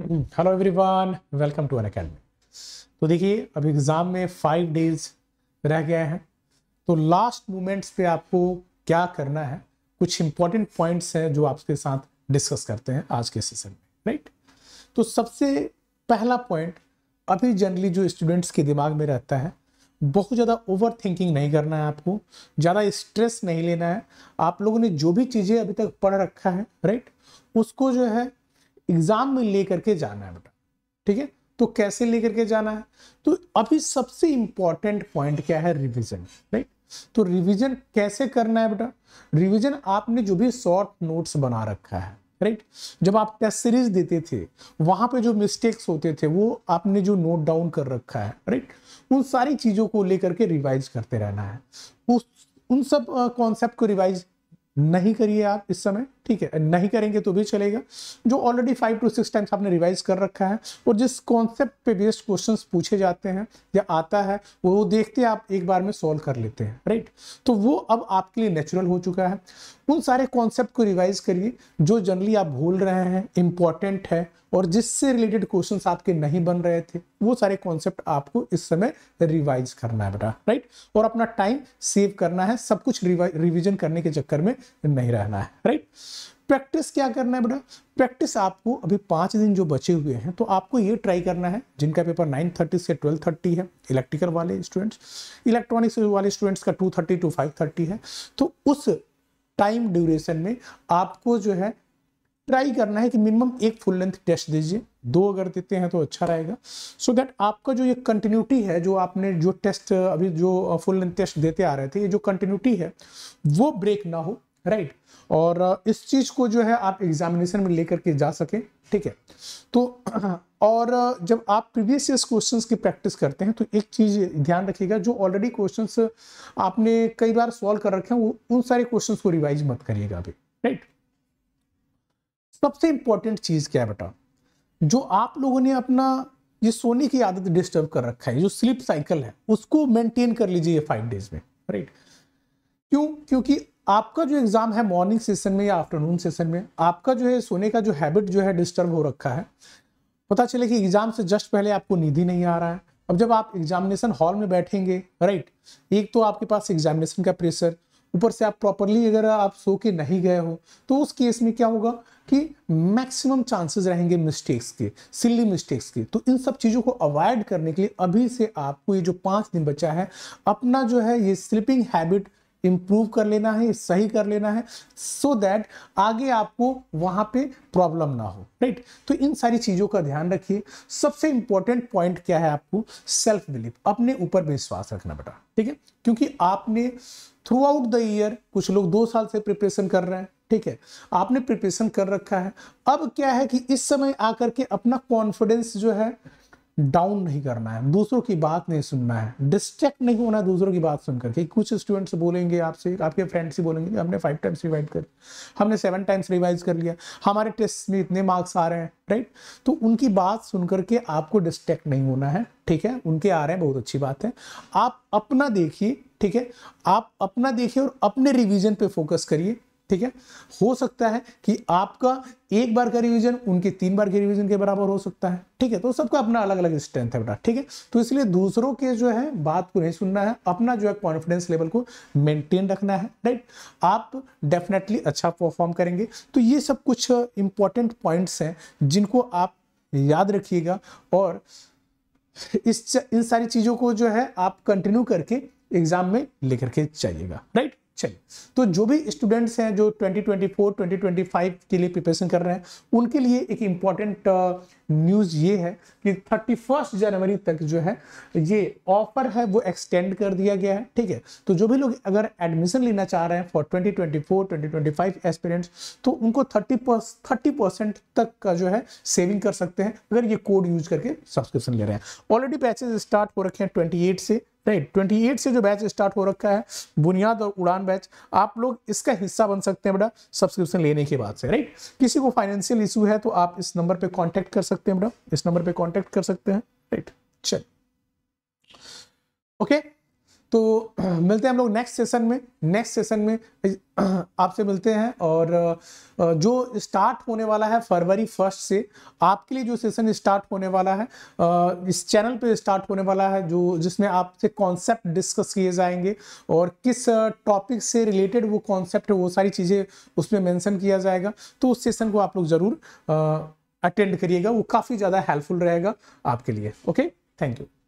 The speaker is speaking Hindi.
Hello everyone welcome to N academy तो देखिए अब एग्ज़ाम में फाइव डेज रह गए हैं तो लास्ट मोमेंट्स पे आपको क्या करना है कुछ इंपॉर्टेंट पॉइंट्स हैं जो आपके साथ डिस्कस करते हैं आज के सेशन में राइट तो सबसे पहला पॉइंट अभी जनरली जो स्टूडेंट्स के दिमाग में रहता है बहुत ज़्यादा ओवर थिंकिंग नहीं करना है आपको ज़्यादा स्ट्रेस नहीं लेना है आप लोगों ने जो भी चीज़ें अभी तक पढ़ रखा है राइट उसको जो है एग्जाम में लेकर के जाना है बेटा ठीक है तो कैसे लेकर के जाना है तो अभी सबसे इंपॉर्टेंट पॉइंट क्या है रिविजन राइट तो रिविजन कैसे करना है बेटा रिविजन आपने जो भी शॉर्ट नोट्स बना रखा है राइट जब आप टेस्ट सीरीज देते थे वहां पे जो मिस्टेक्स होते थे वो आपने जो नोट डाउन कर रखा है राइट उन सारी चीजों को लेकर के रिवाइज करते रहना है उस उन सब कॉन्सेप्ट को रिवाइज नहीं करिए आप इस समय ठीक है नहीं करेंगे तो भी चलेगा जो already five two six times आपने रिवाइज कर रखा है और जिस कॉन्सेप्ट पे बेस्ड क्वेश्चन पूछे जाते हैं या आता है वो देखते आप एक बार में सॉल्व कर लेते हैं राइट तो वो अब आपके लिए नेचुरल हो चुका है उन सारे कॉन्सेप्ट को रिवाइज करिए जो जनरली आप भूल रहे हैं इंपॉर्टेंट है और जिससे रिलेटेड क्वेश्चन आपके नहीं बन रहे थे वो सारे कॉन्सेप्ट आपको इस समय रिवाइज करना है बेटा राइट और अपना टाइम सेव करना है सब कुछ रिविजन करने के चक्कर में नहीं रहना है राइट प्रैक्टिस क्या करना है बेटा प्रैक्टिस आपको अभी पाँच दिन जो बचे हुए हैं तो आपको ये ट्राई करना है जिनका पेपर 9:30 से 12:30 है इलेक्ट्रिकल वाले स्टूडेंट्स इलेक्ट्रॉनिक्स वाले स्टूडेंट्स का 2:30 टू 5:30 है तो उस टाइम ड्यूरेशन में आपको जो है ट्राई करना है कि मिनिमम एक फुल लेंथ टेस्ट दीजिए दो अगर देते हैं तो अच्छा रहेगा सो so दैट आपका जो ये कंटिन्यूटी है जो आपने जो टेस्ट अभी जो फुल लेंथ टेस्ट देते आ रहे थे ये जो कंटिन्यूटी है वो ब्रेक ना हो राइट और इस चीज को जो है आप एग्जामिनेशन में लेकर के जा सके ठीक है तो और जब आप प्रीवियस ईयर क्वेश्चंस की प्रैक्टिस करते हैं तो एक चीज ध्यान रखिएगा जो ऑलरेडी क्वेश्चंस आपने कई बार सॉल्व कर रखे हैं वो उन सारे क्वेश्चंस को रिवाइज मत करिएगा अभी राइट सबसे इंपॉर्टेंट चीज क्या है बेटा जो आप लोगों ने अपना ये सोने की आदत डिस्टर्ब कर रखा है जो स्लीप साइकिल है उसको मेंटेन कर लीजिए फाइव डेज में राइट क्यों क्योंकि आपका जो एग्ज़ाम है मॉर्निंग सेशन में या आफ्टरनून सेशन में आपका जो है सोने का जो हैबिट जो है डिस्टर्ब हो रखा है पता चले कि एग्ज़ाम से जस्ट पहले आपको नींद नहीं आ रहा है अब जब आप एग्जामिनेशन हॉल में बैठेंगे राइट एक तो आपके पास एग्जामिनेशन का प्रेशर ऊपर से आप प्रॉपरली अगर आप सो के नहीं गए हो तो उस केस में क्या होगा कि मैक्सिमम चांसेस रहेंगे मिस्टेक्स के सिल्ली मिस्टेक्स के तो इन सब चीज़ों को अवॉइड करने के लिए अभी से आपको ये जो पाँच दिन बचा है अपना जो है ये स्लिपिंग हैबिट इम्प्रूव कर लेना है सही कर लेना है सो so दैट आगे आपको वहां पे प्रॉब्लम ना हो राइट right? तो इन सारी चीज़ों का ध्यान रखिए सबसे इंपॉर्टेंट पॉइंट क्या है आपको सेल्फ बिलीफ अपने ऊपर विश्वास रखना बेटा ठीक है क्योंकि आपने थ्रू आउट द ईयर कुछ लोग दो साल से प्रिपरेशन कर रहे हैं ठीक है आपने प्रिपरेशन कर रखा है अब क्या है कि इस समय आकर के अपना कॉन्फिडेंस जो है डाउन नहीं करना है दूसरों की बात नहीं सुनना है डिस्ट्रैक्ट नहीं होना है दूसरों की बात सुन करके कुछ स्टूडेंट्स बोलेंगे आपसे आपके फ्रेंड्स ही बोलेंगे हमने फाइव टाइम्स रिवाइज कर हमने सेवन टाइम्स रिवाइज कर लिया हमारे टेस्ट में इतने मार्क्स आ रहे हैं राइट तो उनकी बात सुन करके आपको डिस्ट्रैक्ट नहीं होना है ठीक है उनके आ रहे हैं बहुत अच्छी बात है आप अपना देखिए ठीक है आप अपना देखिए और अपने रिविजन पे फोकस करिए ठीक है हो सकता है कि आपका एक बार का रिवीजन उनके तीन बार के रिवीजन के बराबर हो सकता है ठीक है तो सबका अपना अलग अलग स्ट्रेंथ है बेटा ठीक है तो इसलिए दूसरों के जो है बात को नहीं सुनना है अपना जो है कॉन्फिडेंस लेवल को मेंटेन रखना है राइट आप डेफिनेटली अच्छा परफॉर्म करेंगे तो ये सब कुछ इंपॉर्टेंट पॉइंट्स हैं जिनको आप याद रखिएगा और इस इन सारी चीज़ों को जो है आप कंटिन्यू करके एग्जाम में लेकर के जाइएगा राइट चलिए तो जो भी स्टूडेंट्स हैं जो 2024 2025 के लिए प्रिपरेशन कर रहे हैं उनके लिए एक इम्पॉर्टेंट न्यूज़ uh, ये है कि 31 जनवरी तक जो है ये ऑफर है वो एक्सटेंड कर दिया गया है ठीक है तो जो भी लोग अगर एडमिशन लेना चाह रहे हैं फॉर 2024 2025 एस्पिरेंट्स तो उनको 30 थर्टी परसेंट तक का जो है सेविंग कर सकते हैं अगर ये कोड यूज करके सब्सक्रिप्शन ले रहे हैं ऑलरेडी बैचेज स्टार्ट हो रखे हैं ट्वेंटी से राइट ट्वेंटी एट से जो बैच स्टार्ट हो रखा है बुनियाद और उड़ान बैच आप लोग इसका हिस्सा बन सकते हैं बेटा सब्सक्रिप्शन लेने के बाद से राइट किसी को फाइनेंशियल इशू है तो आप इस नंबर पर कॉन्टेक्ट कर सकते हैं बेटा इस नंबर पर कॉन्टेक्ट कर सकते हैं राइट चलिए ओके तो मिलते हैं हम लोग नेक्स्ट सेशन में नेक्स्ट सेशन में आपसे मिलते हैं और जो स्टार्ट होने वाला है फरवरी फर्स्ट से आपके लिए जो सेशन स्टार्ट होने वाला है इस चैनल पे स्टार्ट होने वाला है जो जिसमें आपसे कॉन्सेप्ट डिस्कस किए जाएंगे और किस टॉपिक से रिलेटेड वो कॉन्सेप्ट है वो सारी चीज़ें उसमें मैंसन किया जाएगा तो उस सेशन को आप लोग ज़रूर अटेंड करिएगा वो काफ़ी ज़्यादा हेल्पफुल रहेगा आपके लिए ओके थैंक यू